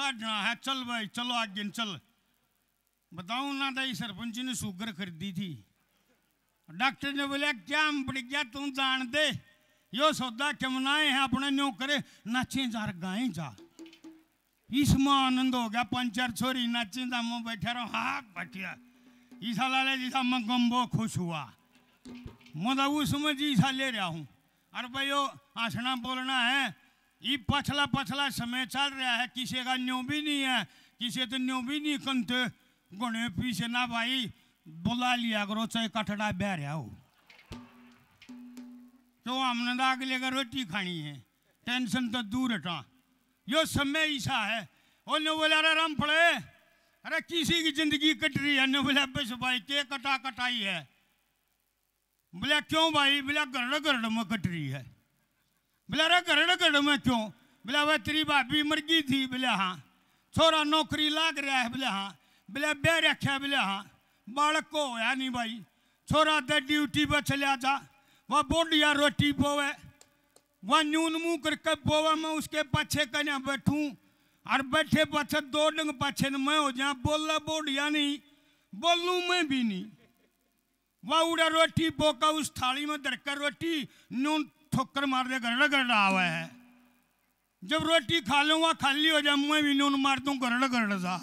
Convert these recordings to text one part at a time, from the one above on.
काटना है चल भाई चलो आगे चल बताऊ ना दाई तो सरपंच ने शुगर खरीदी थी डॉक्टर ने बोला क्या हम पड़ गया तू जान दे यो सौदा कमनाए है अपने न्यो करे नाचे जार गाए जा इसमें आनंद हो गया पंच चार छोरी नाचे जा मुँह बैठा रहो हाँ बैठिया ईसा लाले जीसा मैं गम्बो खुश हुआ मैं तो उसमें जी ईसा ले रहा हूँ अरे भाई यो हंसना बोलना है ये पछला पछला समय चल रहा है किसी का न्यू भी नहीं है किसी तो न्यू भी नहीं कंत गुणे पीछे ना भाई बुला लिया करो चाहे कठड़ा बह रहा हो तो हमने तो अगले का रोटी खानी है टेंशन तो दूर हटा यो समय ईसा है और बोला अरे राम पड़े अरे किसी की जिंदगी कट रही है ने बोला बस भाई के कटा कटाई है बोला क्यों भाई बोला गरड़ गरड़ में कट रही है बोला रे गरड़ में क्यों बोला वह तेरी भाभी मर्गी थी बोले हाँ छोरा नौकरी लाग रहा है बोले हाँ बोले बह रखे बोले हाँ बालक को होया नहीं भाई छोरा दे ड्यूटी पर चलिया जा वह बोडिया रोटी बोवे वह न्यून मुँह करके बोवे मैं उसके पीछे कन्या बैठूं और बैठे पछे दो डंग पाछे मैं हो जा बोला बोडिया नहीं बोलू मैं भी नहीं वह उड़ा रोटी बोका उस थाली में धरकर रोटी नून ठोकर मार दे गरड़ गरड़ आवे है जब रोटी खा वहां खाली हो जाए मुंह भी नून मार दू गरड़ गरड़ सा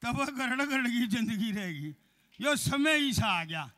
तब गरड़ गरड़ की जिंदगी रहेगी यो समय ही सा आ गया